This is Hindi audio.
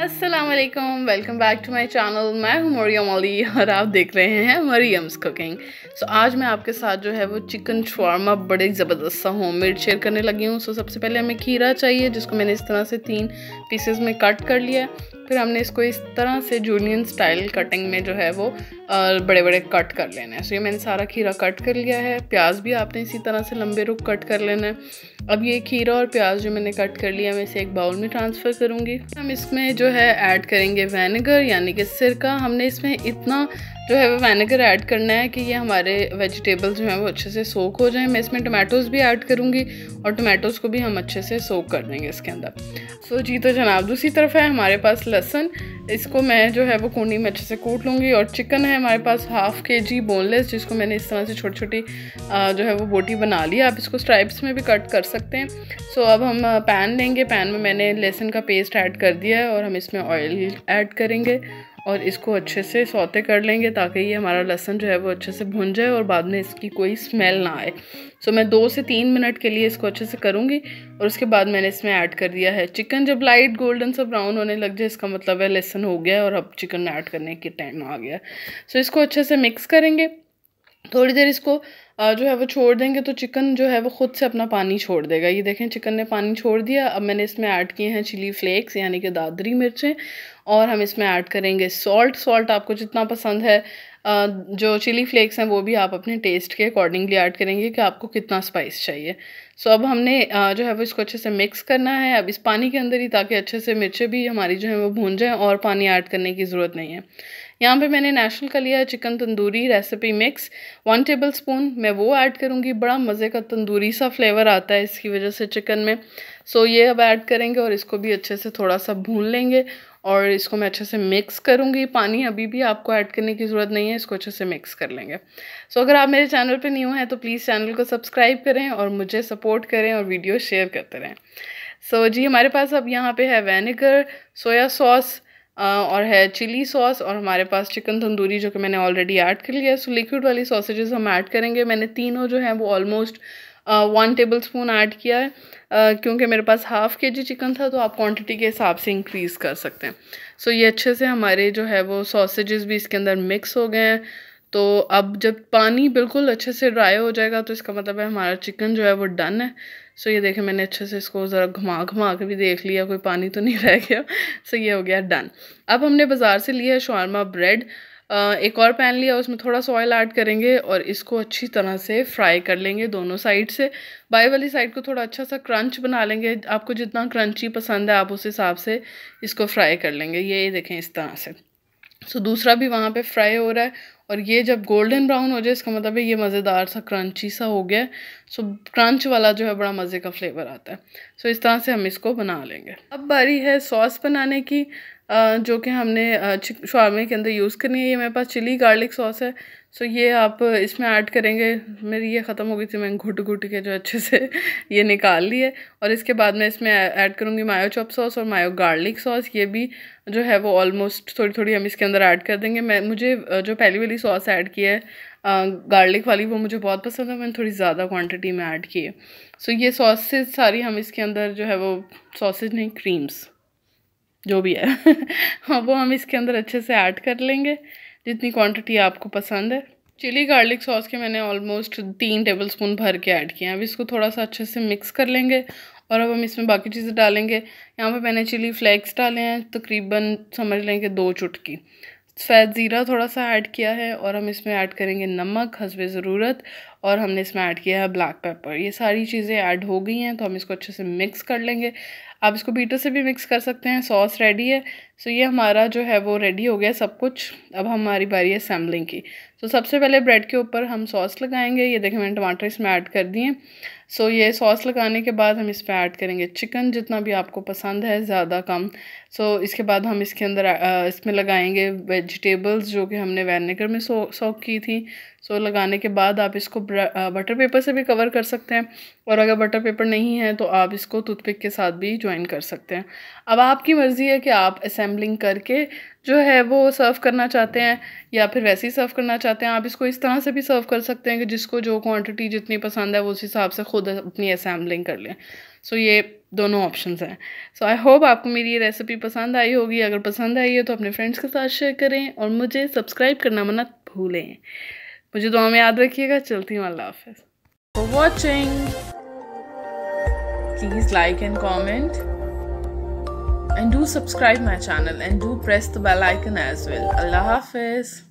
Aslam welcome back to my channel मैं हूँ मरियम अली और आप देख रहे हैं मरियम्स कुकिंग सो आज मैं आपके साथ जो है वो चिकन शवरमा बड़े ज़बरदस्त सा होम मेड शेयर करने लगी हूँ सो so, सबसे पहले हमें खीरा चाहिए जिसको मैंने इस तरह से तीन पीसेस में कट कर लिया है फिर हमने इसको इस तरह से जूलियन स्टाइल कटिंग में जो है वो बड़े बड़े कट कर लेने हैं सो ये मैंने सारा खीरा कट कर लिया है प्याज भी आपने इसी तरह से लंबे रुख कट कर लेना है अब ये खीरा और प्याज जो मैंने कट कर लिया मैं इसे एक बाउल में ट्रांसफ़र करूँगी हम इसमें जो है ऐड करेंगे वेनेगर यानी कि सिरका हमने इसमें इतना जो है वो वेनेगर ऐड करना है कि ये हमारे वेजिटेबल्स जो हैं वो अच्छे से सोख हो जाएँ मैं इसमें टमाटोज़ भी ऐड करूँगी और टोमेटोज़ को भी हम अच्छे से सोक कर देंगे इसके अंदर सो so, जी तो जनाब दूसरी तरफ है हमारे पास लहसन इसको मैं जो है वो कुंडी में अच्छे से कूट लूँगी और चिकन है हमारे पास हाफ़ के जी बोनलेस जिसको मैंने इस तरह से छोटी छोटी जो है वो बोटी बना ली आप इसको स्ट्राइप्स में भी कट कर सकते हैं सो so, अब हम पैन लेंगे पैन में मैंने लहसुन का पेस्ट ऐड कर दिया है और हम इसमें ऑयल ऐड करेंगे और इसको अच्छे से सौते कर लेंगे ताकि ये हमारा लहसन जो है वो अच्छे से भुन जाए और बाद में इसकी कोई स्मेल ना आए सो मैं दो से तीन मिनट के लिए इसको अच्छे से करूँगी और उसके बाद मैंने इसमें ऐड कर दिया है चिकन जब लाइट गोल्डन सा ब्राउन होने लग जाए इसका मतलब है लहसन हो गया और अब चिकन ऐड करने के टाइम आ गया सो इसको अच्छे से मिक्स करेंगे थोड़ी देर इसको जो है वो छोड़ देंगे तो चिकन जो है वो ख़ुद से अपना पानी छोड़ देगा ये देखें चिकन ने पानी छोड़ दिया अब मैंने इसमें ऐड किए हैं चिली फ्लेक्स यानी कि दादरी मिर्चें और हम इसमें ऐड करेंगे सॉल्ट सॉल्ट आपको जितना पसंद है जो चिली फ्लेक्स हैं वो भी आप अपने टेस्ट के अकॉर्डिंगली ऐड करेंगे कि आपको कितना स्पाइस चाहिए सो अब हमने जो है वो इसको अच्छे से मिक्स करना है अब इस पानी के अंदर ही ताकि अच्छे से मिर्चें भी हमारी जो है वो भून जाएँ और पानी ऐड करने की ज़रूरत नहीं है यहाँ पे मैंने नेशनल का लिया chicken tandoori recipe mix one tablespoon मैं वो ऐड करूँगी बड़ा मज़े का तंदूरी सा फ्लेवर आता है इसकी वजह से चिकन में सो ये अब ऐड करेंगे और इसको भी अच्छे से थोड़ा सा भून लेंगे और इसको मैं अच्छे से मिक्स करूँगी पानी अभी भी आपको ऐड करने की ज़रूरत नहीं है इसको अच्छे से मिक्स कर लेंगे सो so, अगर आप मेरे चैनल पे न्यू हैं तो प्लीज़ चैनल को सब्सक्राइब करें और मुझे सपोर्ट करें और वीडियो शेयर करते रहें सो so, जी हमारे पास अब यहाँ पे है वेनेगर सोया सॉस और है चिली सॉस और हमारे पास चिकन तंदूरी जो कि मैंने ऑलरेडी ऐड कर लिया है सो लिक्विड वाली सॉसेजेस हम ऐड करेंगे मैंने तीनों जो हैं वो almost one tablespoon add किया है uh, क्योंकि मेरे पास हाफ़ के जी चिकन था तो आप क्वांटिटी के हिसाब से इंक्रीज़ कर सकते हैं सो so, ये अच्छे से हमारे जो है वो सॉसेजेस भी इसके अंदर मिक्स हो गए हैं तो अब जब पानी बिल्कुल अच्छे से ड्राई हो जाएगा तो इसका मतलब है हमारा चिकन जो है वो डन है सो ये देखें मैंने अच्छे से इसको ज़रा घुमा घुमा के भी देख लिया कोई पानी तो नहीं रह गया सो ये हो गया डन अब हमने बाज़ार से लिया है शॉर्मा ब्रेड एक और पैन लिया उसमें थोड़ा सा ऑयल ऐड करेंगे और इसको अच्छी तरह से फ्राई कर लेंगे दोनों साइड से बाई वाली साइड को थोड़ा अच्छा सा क्रंच बना लेंगे आपको जितना क्रंची पसंद है आप उस हिसाब से इसको फ्राई कर लेंगे ये देखें इस तरह से सो दूसरा भी वहाँ पे फ्राई हो रहा है और ये जब गोल्डन ब्राउन हो जाए इसका मतलब है ये मज़ेदार सा क्रंची सा हो गया सो क्रंच वाला जो है बड़ा मज़े का फ्लेवर आता है सो इस तरह से हम इसको बना लेंगे अब बारी है सॉस बनाने की जो कि हमने शौरमे के अंदर यूज़ करनी है ये मेरे पास चिली गार्लिक सॉस है सो ये आप इसमें ऐड करेंगे मेरी ये ख़त्म हो गई थी मैंने घुट घुट के जो अच्छे से ये निकाल ली है और इसके बाद मैं इसमें ऐड करूँगी मायो चॉप सॉस और मायो गार्लिक सॉस ये भी जो है वो ऑलमोस्ट थोड़ी थोड़ी हम इसके अंदर ऐड कर देंगे मैं मुझे जो पहली वाली सॉस ऐड की है गार्लिक वाली वो मुझे बहुत पसंद है मैंने थोड़ी ज़्यादा क्वान्टिटी में ऐड की है सो ये सॉसेज सारी हम इसके अंदर जो है वो सॉसेज नहीं क्रीम्स जो भी है हाँ वो हम इसके अंदर अच्छे से ऐड कर लेंगे जितनी क्वांटिटी आपको पसंद है चिली गार्लिक सॉस के मैंने ऑलमोस्ट तीन टेबल स्पून भर के ऐड किए हैं अब इसको थोड़ा सा अच्छे से मिक्स कर लेंगे और अब हम इसमें बाकी चीज़ें डालेंगे यहाँ पे मैंने चिली फ्लेक्स डाले हैं तकरीबन तो समझ लेंगे दो चुटकी सफ़ेद ज़ीरा थोड़ा सा ऐड किया है और हम इसमें ऐड करेंगे नमक हसब ज़रूरत और हमने इसमें ऐड किया है ब्लैक पेपर ये सारी चीज़ें ऐड हो गई हैं तो हम इसको अच्छे से मिक्स कर लेंगे आप इसको बीटर से भी मिक्स कर सकते हैं सॉस रेडी है सो ये हमारा जो है वो रेडी हो गया सब कुछ अब हमारी बारी है सैम्बलिंग की सो सबसे पहले ब्रेड के ऊपर हम सॉस लगाएंगे ये देखें मैंने टमाटर इसमें ऐड कर दिए सो ये सॉस लगाने के बाद हम इस पर ऐड करेंगे चिकन जितना भी आपको पसंद है ज़्यादा कम सो इसके बाद हम इसके अंदर इसमें लगाएंगे वेजिटेबल्स जो कि हमने वैनेगर में सो सॉक की थी सो तो लगाने के बाद आप इसको बटर पेपर से भी कवर कर सकते हैं और अगर बटर पेपर नहीं है तो आप इसको टूथपिक के साथ भी ज्वाइन कर सकते हैं अब आपकी मर्ज़ी है कि आप असेंबलिंग करके जो है वो सर्व करना चाहते हैं या फिर वैसे ही सर्व करना चाहते हैं आप इसको इस तरह से भी सर्व कर सकते हैं कि जिसको जो क्वान्टिटी जितनी पसंद है वो उस हिसाब से खुद अपनी असेंबलिंग कर लें सो so, ये दोनों ऑप्शंस हैं सो आई होप आपको मेरी ये रेसिपी पसंद आई होगी अगर पसंद आई है तो अपने फ्रेंड्स के साथ शेयर करें और मुझे सब्सक्राइब करना मना भूलें मुझे दुआ तो में याद रखिएगा चलती हूँ अल्लाह हाफिज for watching please like and comment and do subscribe my channel and do press the bell icon as well अल्लाह हाफिज़